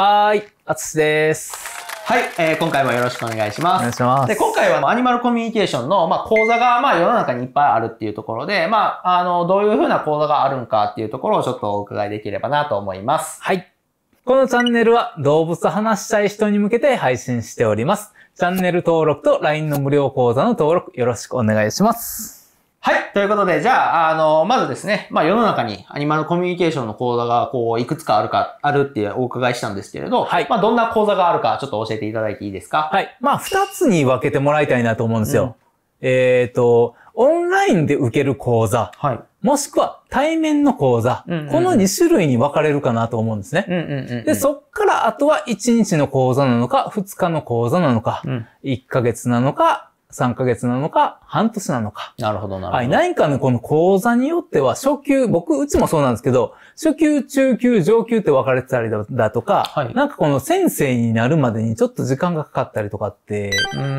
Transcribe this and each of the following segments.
はい、あつです。はい、えー、今回もよろしくお願いします。お願いします。で、今回はアニマルコミュニケーションの、まあ、講座が、まあ、世の中にいっぱいあるっていうところで、まあ、あの、どういうふうな講座があるんかっていうところをちょっとお伺いできればなと思います。はい。このチャンネルは動物と話したい人に向けて配信しております。チャンネル登録と LINE の無料講座の登録よろしくお願いします。。ということで、じゃあ、あの、まずですね、まあ世の中にアニマルコミュニケーションの講座が、こう、いくつかあるか、あるってお伺いしたんですけれど、はい。まあどんな講座があるか、ちょっと教えていただいていいですかはい。まあ二つに分けてもらいたいなと思うんですよ。うん、えっ、ー、と、オンラインで受ける講座。はい。もしくは対面の講座、うんうんうん。この2種類に分かれるかなと思うんですね。うんうんうんうん、で、そっからあとは1日の講座なのか、2日の講座なのか、うん、1ヶ月なのか、3ヶ月なのか、半年なのか。なるほど、なるほど。はい。何かのこの講座によっては、初級、僕、うちもそうなんですけど、初級、中級、上級って分かれてたりだとか、はい、なんかこの先生になるまでにちょっと時間がかかったりとかって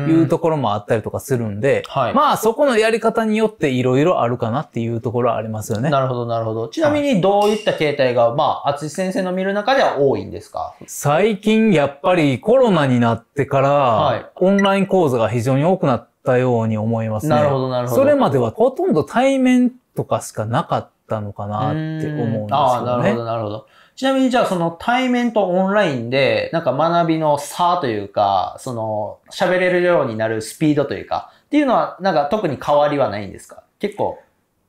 いうところもあったりとかするんで、んはい、まあそこのやり方によって色々あるかなっていうところはありますよね。なるほど、なるほど。ちなみにどういった形態が、まあ、厚先生の見る中では多いんですか最近やっぱりコロナになってから、はい、オンライン講座が非常に多くなってったように思いますね。なるほど、なるほど。それまではほとんど対面とかしかなかったのかなって思うんですよね。ああ、なるほど、なるほど。ちなみにじゃあその対面とオンラインでなんか学びの差というか、その喋れるようになるスピードというか、っていうのはなんか特に変わりはないんですか結構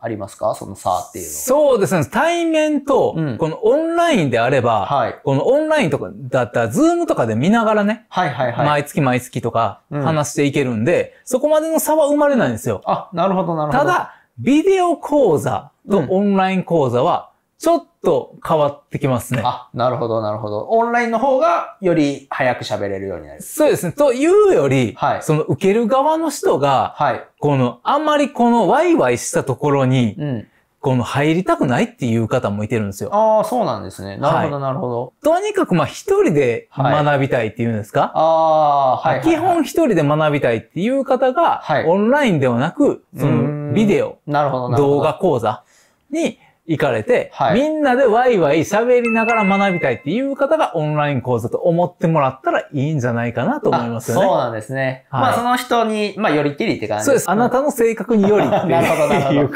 ありますかその差っていうのそうですね。対面と、このオンラインであれば、はい、このオンラインとかだったら、ズームとかで見ながらね、はいはいはい、毎月毎月とか話していけるんで、うん、そこまでの差は生まれないんですよ。あ、なるほどなるほど。ただ、ビデオ講座とオンライン講座は、ちょっと変わってきますね。あ、なるほど、なるほど。オンラインの方がより早く喋れるようになる。そうですね。というより、はい、その受ける側の人が、はい、この、あんまりこのワイワイしたところに、うん、この入りたくないっていう方もいてるんですよ。ああ、そうなんですね。なるほど、なるほど。とにかく、まあ、一人で学びたいっていうんですか、はい、ああ、はい、はい、基本一人で学びたいっていう方が、はい、オンラインではなく、その、ビデオ、なるほど動画講座に、行かれて、はい、みんなでワイワイ喋りながら学びたいっていう方がオンライン講座と思ってもらったらいいんじゃないかなと思いますよね。そうなんですね。はい、まあその人に、まあよりきりって感じそうです。あなたの性格によりっていう なるほど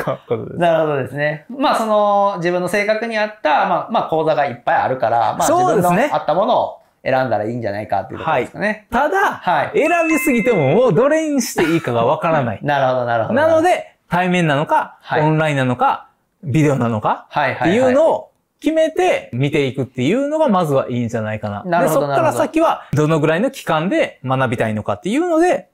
ことです。なるほどですね。まあその自分の性格に合った、まあ、まあ講座がいっぱいあるから、まあ自分の合ったものを選んだらいいんじゃないかっていうことですかね。はい、ただ、はい、選びすぎてももうどれにしていいかがわからない。なるほどなるほど。なので、対面なのか、オンラインなのか、ビデオなのかっていうのを決めて見ていくっていうのがまずはいいんじゃないかな。なるほど。そっから先はどのぐらいの期間で学びたいのかっていうので、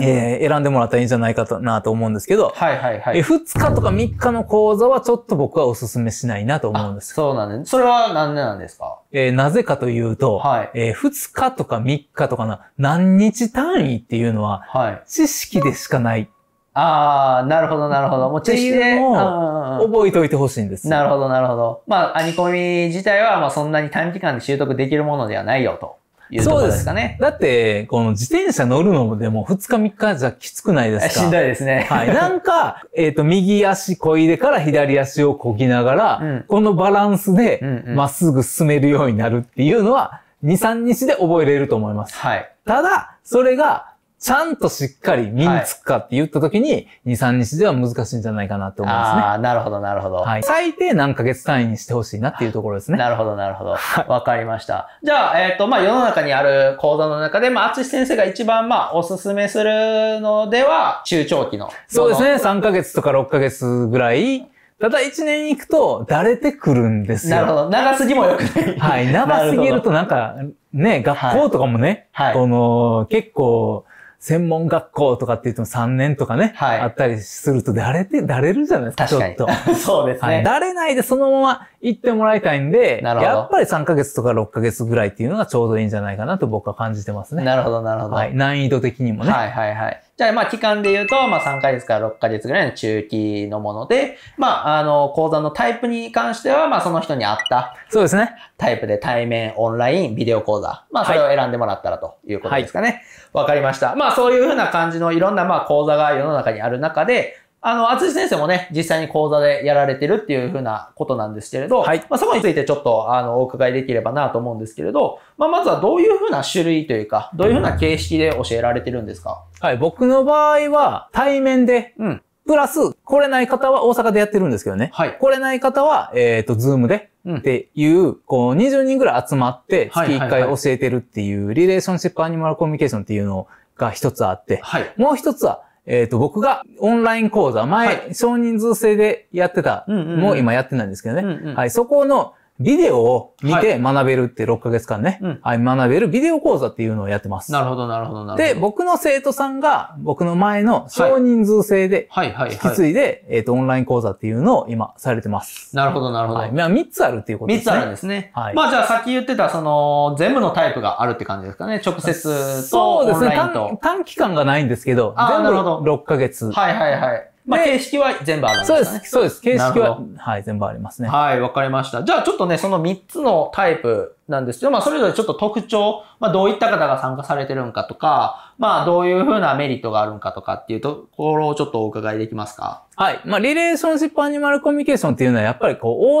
え選んでもらったらいいんじゃないかとなと思うんですけど、はいはいはい。2日とか3日の講座はちょっと僕はお勧めしないなと思うんです。そうなんです。それは何でなんですかえー、なぜかというと、はい、えー、2日とか3日とかの何日単位っていうのは、はい、知識でしかない。ああ、なるほど、なるほど。もう徹して。覚えておいてほしいんです。なるほど、なるほど。まあ、編み込み自体は、まあ、そんなに短期間で習得できるものではないよと。いうところですかね。だって、この自転車乗るのでも2日3日じゃきつくないですか しんどいですね。はい。なんか、えっ、ー、と、右足こいでから左足をこぎながら、うん、このバランスで、まっすぐ進めるようになるっていうのは、2、3日で覚えれると思います。はい。ただ、それが、ちゃんとしっかり身につくかって言った時に、はい、2、3日では難しいんじゃないかなと思いますね。ああ、なるほど、なるほど。はい。最低何ヶ月単位にしてほしいなっていうところですね。なるほど、なるほど。わかりました。じゃあ、えっ、ー、と、まあ、世の中にある講座の中で、まあ、淳先生が一番、まあ、おすすめするのでは、中長期の。そうですね。3ヶ月とか6ヶ月ぐらい。ただ一年行くと、だれてくるんですよ。なるほど。長すぎもよくない。はい。長すぎるとなんか、ね、学校とかもね、はい、この、結構、専門学校とかって言っても3年とかね、はい、あったりすると、だれて、だれるじゃないですか、ちょっと。そうですね。だれないでそのまま行ってもらいたいんで、やっぱり3ヶ月とか6ヶ月ぐらいっていうのがちょうどいいんじゃないかなと僕は感じてますね。なるほど、なるほど。はい、難易度的にもね。はいはいはい。じゃあ、まあ、期間で言うと、まあ、3ヶ月から6ヶ月ぐらいの中期のもので、まあ、あの、講座のタイプに関しては、まあ、その人に合った、そうですね。タイプで対面、オンライン、ビデオ講座、まあ、それを選んでもらったらということですかね。わ、はい、かりました。まあ、そういうふうな感じのいろんな、まあ、講座が世の中にある中で、あの、厚先生もね、実際に講座でやられてるっていうふうなことなんですけれど、はい。まあ、そこについてちょっと、あの、お伺いできればなと思うんですけれど、まあ、まずはどういうふうな種類というか、どういうふうな形式で教えられてるんですか、うん、はい。僕の場合は、対面で、うん。プラス、来れない方は大阪でやってるんですけどね。はい。来れない方は、えっ、ー、と、ズームで、うん、っていう、こう、20人ぐらい集まって、月1回教えてるっていう、リレーションシップアニマルコミュニケーションっていうのが一つあって、はい。もう一つは、えっ、ー、と、僕がオンライン講座、前、はい、少人数制でやってた、もう今やってないんですけどね、うんうん。はい、そこの、ビデオを見て学べるって6ヶ月間ね、はい、学べるビデオ講座っていうのをやってます。なるほど、なるほど、なるほど。で、僕の生徒さんが、僕の前の少人数制で、引き継いで、えっ、と、オンライン講座っていうのを今されてます。なるほど、なるほど。はい、まあ、3つあるっていうことですね。3つあるんですね。はい。まあ、じゃあさっき言ってた、その、全部のタイプがあるって感じですかね。直接と、そうですね短。短期間がないんですけど、全部6ヶ月。はいはいはい。まあ、形式は全部あるんですね。そうです。そうです。形式は、はい、全部ありますね。はい、わかりました。じゃあちょっとね、その3つのタイプなんですよ。まあ、それぞれちょっと特徴、まあ、どういった方が参加されてるんかとか、まあ、どういうふうなメリットがあるんかとかっていうところをちょっとお伺いできますかはい。まあ、リレーションシップアニマルコミュニケーションっていうのは、やっぱりこう、大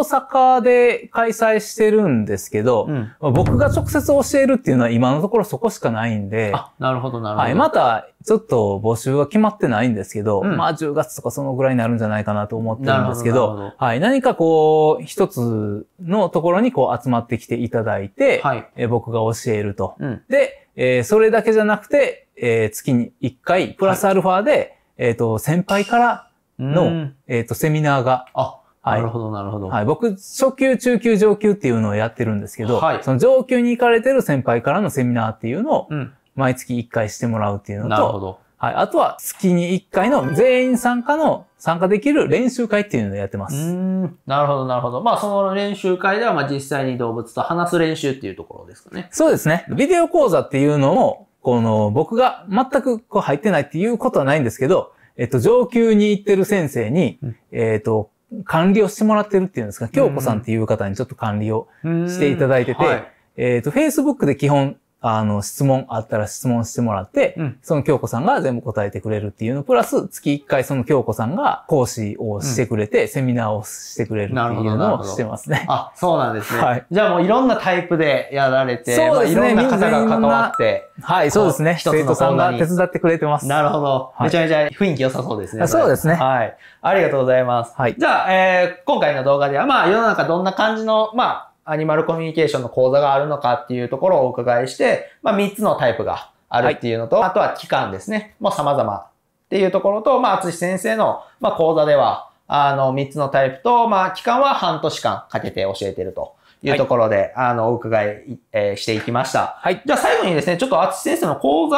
阪で開催してるんですけど、うん、まあ、僕が直接教えるっていうのは今のところそこしかないんで、あ、なるほど、なるほど。はい。また、ちょっと募集は決まってないんですけど、うん、まあ、10月とかそのぐらいになるんじゃないかなと思ってるんですけど、どどはい。何かこう、一つのところにこう、集まってきていただだいて、はいえー、僕が教えると。うん、で、えー、それだけじゃなくて、えー、月に1回、プラスアルファで、はい、えっ、と、先輩からの、えっ、と、セミナーが。あ、はい、なるほど、なるほど。はい。僕、初級、中級、上級っていうのをやってるんですけど、はい、その上級に行かれてる先輩からのセミナーっていうのを、毎月1回してもらうっていうのと、なるほど。はい。あとは月に1回の全員参加の参加できる練習会っていうのをやってます。うんなるほど、なるほど。まあ、その練習会では、まあ、実際に動物と話す練習っていうところですかね。そうですね。ビデオ講座っていうのも、この、僕が全くこう入ってないっていうことはないんですけど、えっと、上級に行ってる先生に、うん、えっと、管理をしてもらってるっていうんですか、京子さんっていう方にちょっと管理をしていただいてて、はい、えっと、Facebook で基本あの、質問あったら質問してもらって、うん、その京子さんが全部答えてくれるっていうの、プラス月1回その京子さんが講師をしてくれて、うん、セミナーをしてくれるっていうのをしてますね。あ、そうなんですね。はい。じゃあもういろんなタイプでやられて、そうですね。いろんな方が関わって。はい、そうですね。生徒さんが手伝ってくれてます。なるほど。めちゃめちゃ雰囲気良さそうですね。そうですね。はい。ありがとうございます。はい。じゃあ、えー、今回の動画では、まあ世の中どんな感じの、まあ、アニマルコミュニケーションの講座があるのかっていうところをお伺いして、まあ、3つのタイプがあるっていうのと、はい、あとは期間ですね。もう様々っていうところと、まあ、厚先生の、まあ、講座では、あの、3つのタイプと、まあ、期間は半年間かけて教えてると。いうところで、はい、あの、お伺い、えー、していきました。はい。じゃあ最後にですね、ちょっと淳先生の講座、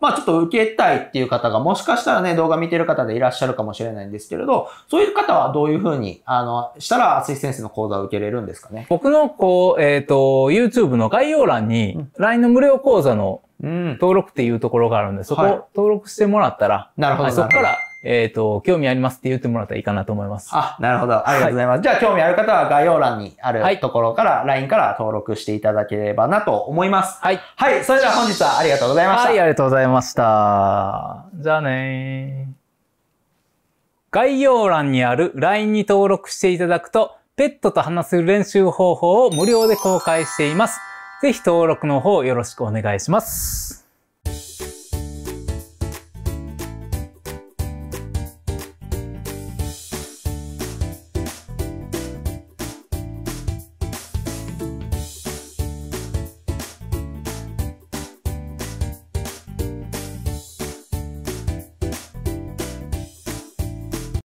まあちょっと受けたいっていう方が、もしかしたらね、動画見てる方でいらっしゃるかもしれないんですけれど、そういう方はどういうふうに、あの、したら淳先生の講座を受けれるんですかね。僕の、こう、えっ、ー、と、YouTube の概要欄に、うん、LINE の無料講座のうん、登録っていうところがあるんで、そこ登録してもらったら、はい、なるほど。そこからえっ、ー、と、興味ありますって言ってもらったらいいかなと思います。あ、なるほど。ありがとうございます。はい、じゃあ、興味ある方は概要欄にあるところから、はい、LINE から登録していただければなと思います。はい。はい。それでは本日はありがとうございました。はい、ありがとうございました。じゃあね概要欄にある LINE に登録していただくと、ペットと話す練習方法を無料で公開しています。ぜひ登録の方よろしくお願いします。